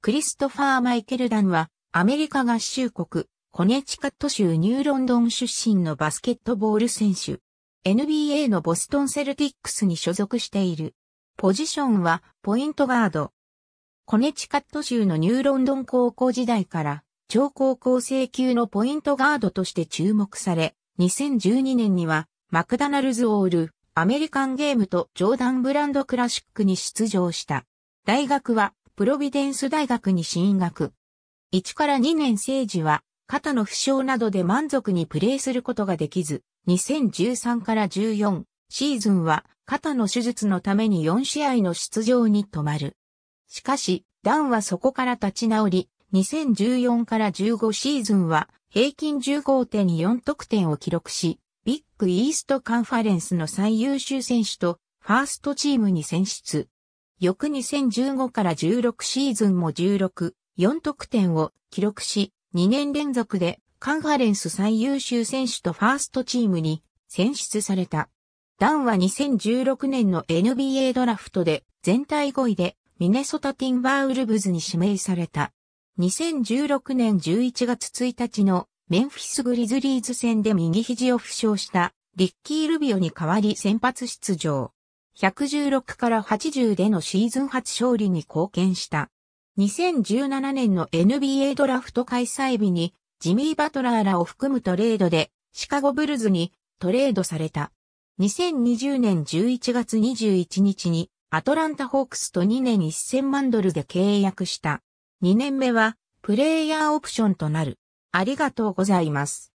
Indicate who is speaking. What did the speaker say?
Speaker 1: クリストファー・マイケル・ダンは、アメリカ合衆国、コネチカット州ニューロンドン出身のバスケットボール選手。NBA のボストンセルティックスに所属している。ポジションは、ポイントガード。コネチカット州のニューロンドン高校時代から、超高校生級のポイントガードとして注目され、2012年には、マクダナルズオール、アメリカンゲームとジョーダンブランドクラシックに出場した。大学は、プロビデンス大学に進学。1から2年生時は、肩の負傷などで満足にプレーすることができず、2013から14シーズンは肩の手術のために4試合の出場に止まる。しかし、ダンはそこから立ち直り、2014から15シーズンは平均15.4得点を記録し、ビッグイーストカンファレンスの最優秀選手とファーストチームに選出。翌2015から16シーズンも16、4得点を記録し、2年連続でカンファレンス最優秀選手とファーストチームに選出された。ダンは2016年の NBA ドラフトで全体5位でミネソタティンバーウルブズに指名された。2016年11月1日のメンフィスグリズリーズ戦で右肘を負傷したリッキー・ルビオに代わり先発出場。116から80でのシーズン初勝利に貢献した。2017年の NBA ドラフト開催日に、ジミー・バトラーらを含むトレードで、シカゴブルズにトレードされた。2020年11月21日に、アトランタホークスと2年1000万ドルで契約した。2年目は、プレイヤーオプションとなる。ありがとうございます。